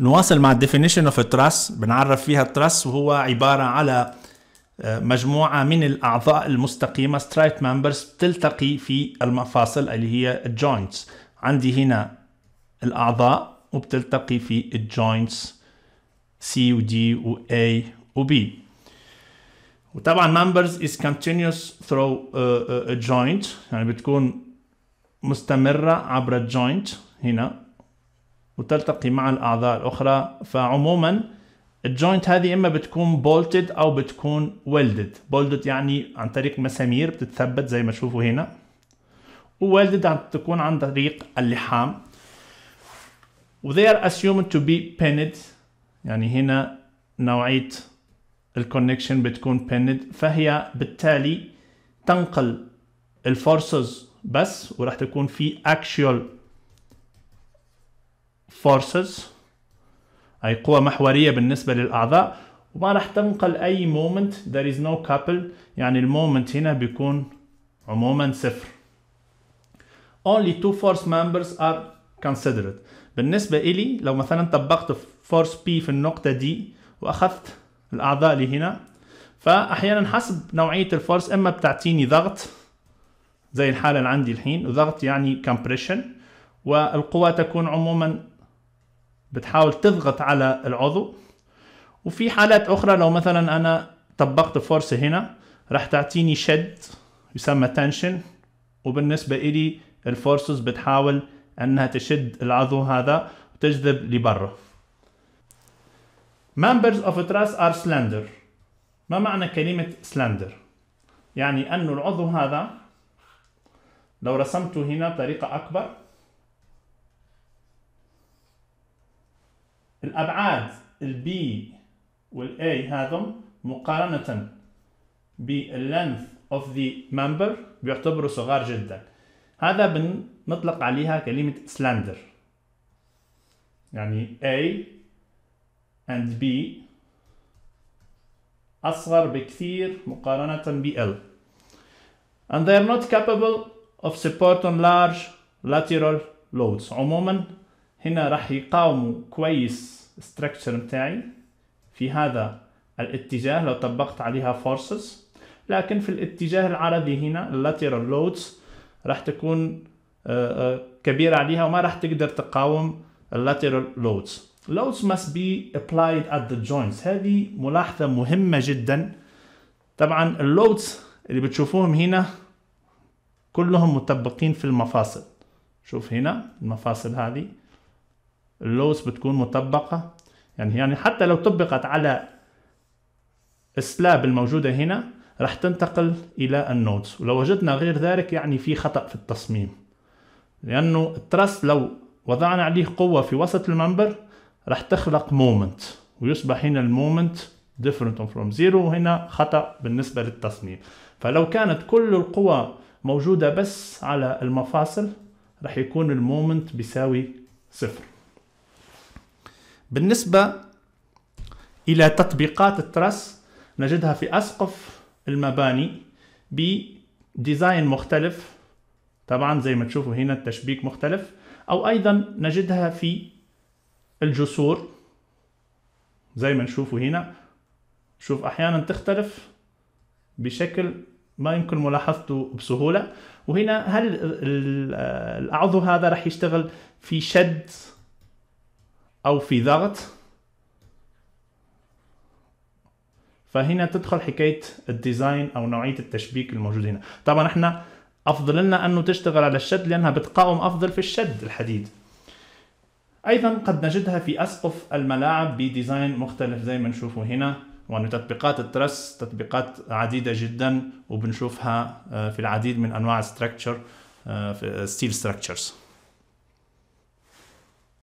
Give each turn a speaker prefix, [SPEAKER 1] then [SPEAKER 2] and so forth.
[SPEAKER 1] نواصل مع الديفينيشن اوف تراس بنعرف فيها التراس وهو عباره على آه، مجموعه من الاعضاء المستقيمه سترايت ممبرز بتلتقي في المفاصل اللي هي الجوينتس عندي هنا الاعضاء وبتلتقي في الجوينتس سي ودي و وبي وطبعا ممبرز از continuous through a joint يعني بتكون مستمره عبر الجوينت هنا وتلتقي مع الاعضاء الاخرى فعموما الجوينت هذه اما بتكون بولتد او بتكون ويلدد بولتد يعني عن طريق مسامير بتتثبت زي ما تشوفوا هنا وويلدد تكون عن طريق اللحام و they are assumed to be pinned يعني هنا نوعية الكونكشن بتكون pinned فهي بالتالي تنقل الفورسز بس وراح تكون في actual فورسز أي قوة محورية بالنسبة للأعضاء وما راح تنقل أي مومنت there is no couple يعني المومنت هنا بيكون عموما صفر only two force members are considered بالنسبة إلي لو مثلا طبقت force P في النقطة دي وأخذت الأعضاء اللي هنا فأحيانا حسب نوعية الفورس إما بتعطيني ضغط زي الحالة اللي عندي الحين وضغط يعني compression والقوة تكون عموما بتحاول تضغط على العضو وفي حالات اخرى لو مثلا انا طبقت فورس هنا راح تعطيني شد يسمى تنشن وبالنسبة إلي الفورسز بتحاول أنها تشد العضو هذا وتجذب لبرا Members of a truss are slender ما معنى كلمة slender؟ يعني أن العضو هذا لو رسمته هنا بطريقة أكبر الأبعاد البي A هذم مقارنة باللينث of the member بيعتبروا صغار جدا هذا بنطلق عليها كلمة slender يعني A and B أصغر بكثير مقارنة ب L and they are not capable of supporting large lateral loads عموما هنا راح يقاوموا كويس ستراكشر متاعي في هذا الاتجاه لو طبقت عليها فورسز لكن في الاتجاه العرضي هنا اللاترال لودز راح تكون آه، آه، كبيرة عليها وما راح تقدر تقاوم اللاترال لودز loads must be applied at the joints هذه ملاحظة مهمة جدا طبعا اللودز اللي بتشوفوهم هنا كلهم مطبقين في المفاصل شوف هنا المفاصل هذه اللوز بتكون مطبقة يعني يعني حتى لو طبقت على السلاب الموجودة هنا راح تنتقل إلى النودز ولو وجدنا غير ذلك يعني في خطأ في التصميم لأنه التراست لو وضعنا عليه قوة في وسط المنبر راح تخلق مومنت ويصبح هنا المومنت different from zero وهنا خطأ بالنسبة للتصميم فلو كانت كل القوة موجودة بس على المفاصل راح يكون المومنت بيساوي صفر بالنسبة إلى تطبيقات الترس نجدها في أسقف المباني بديزاين مختلف طبعا زي ما تشوفوا هنا التشبيك مختلف أو أيضا نجدها في الجسور زي ما نشوفوا هنا شوف أحيانا تختلف بشكل ما يمكن ملاحظته بسهولة وهنا هل العضو هذا راح يشتغل في شد او في ضغط فهنا تدخل حكايه الديزاين او نوعيه التشبيك الموجود هنا طبعا احنا افضل لنا انه تشتغل على الشد لانها بتقاوم افضل في الشد الحديد ايضا قد نجدها في اسقف الملاعب بديزاين مختلف زي ما نشوفه هنا وأن تطبيقات الترس تطبيقات عديدة جدا وبنشوفها آه، في العديد من أنواع آه، في ستيل ستراكتشرز